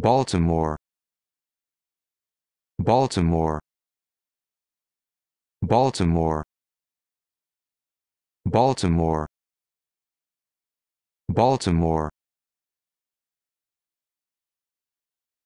Baltimore Baltimore Baltimore Baltimore Baltimore